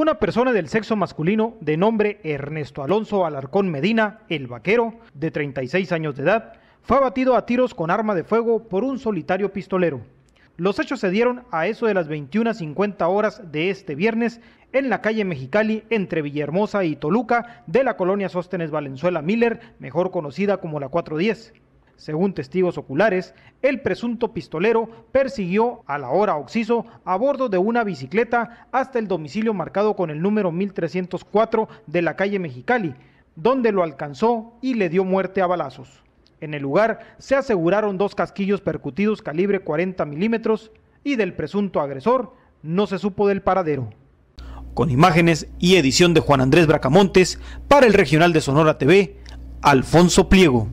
Una persona del sexo masculino de nombre Ernesto Alonso Alarcón Medina, el vaquero, de 36 años de edad, fue abatido a tiros con arma de fuego por un solitario pistolero. Los hechos se dieron a eso de las 21.50 horas de este viernes en la calle Mexicali entre Villahermosa y Toluca de la colonia Sóstenes Valenzuela Miller, mejor conocida como la 410. Según testigos oculares, el presunto pistolero persiguió a la hora oxiso a bordo de una bicicleta hasta el domicilio marcado con el número 1304 de la calle Mexicali, donde lo alcanzó y le dio muerte a balazos. En el lugar se aseguraron dos casquillos percutidos calibre 40 milímetros y del presunto agresor no se supo del paradero. Con imágenes y edición de Juan Andrés Bracamontes, para el Regional de Sonora TV, Alfonso Pliego.